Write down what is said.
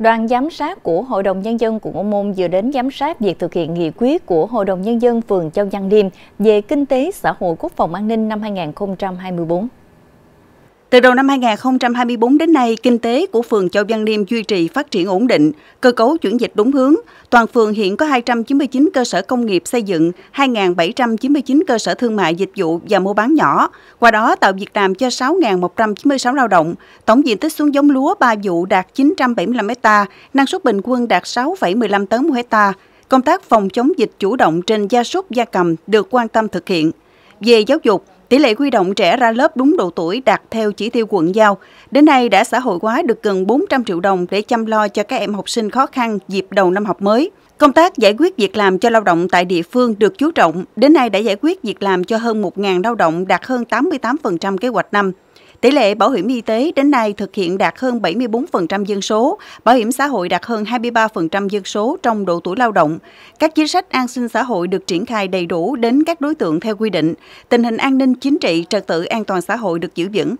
Đoàn giám sát của Hội đồng Nhân dân quận Ô Môn vừa đến giám sát việc thực hiện nghị quyết của Hội đồng Nhân dân phường Châu Văn Liêm về kinh tế xã hội quốc phòng an ninh năm 2024. Từ đầu năm 2024 đến nay, kinh tế của phường Châu Văn Liêm duy trì phát triển ổn định, cơ cấu chuyển dịch đúng hướng. Toàn phường hiện có 299 cơ sở công nghiệp xây dựng, 2.799 cơ sở thương mại dịch vụ và mua bán nhỏ, qua đó tạo việc làm cho 6.196 lao động. Tổng diện tích xuống giống lúa 3 vụ đạt 975 hecta, năng suất bình quân đạt 6,15 tấn một hecta. Công tác phòng chống dịch chủ động trên gia súc gia cầm được quan tâm thực hiện. Về giáo dục, Tỷ lệ quy động trẻ ra lớp đúng độ tuổi đạt theo chỉ tiêu quận giao. Đến nay đã xã hội hóa được gần 400 triệu đồng để chăm lo cho các em học sinh khó khăn dịp đầu năm học mới. Công tác giải quyết việc làm cho lao động tại địa phương được chú trọng, đến nay đã giải quyết việc làm cho hơn 1.000 lao động đạt hơn 88% kế hoạch năm. Tỷ lệ bảo hiểm y tế đến nay thực hiện đạt hơn 74% dân số, bảo hiểm xã hội đạt hơn 23% dân số trong độ tuổi lao động. Các chính sách an sinh xã hội được triển khai đầy đủ đến các đối tượng theo quy định. Tình hình an ninh chính trị, trật tự an toàn xã hội được giữ vững.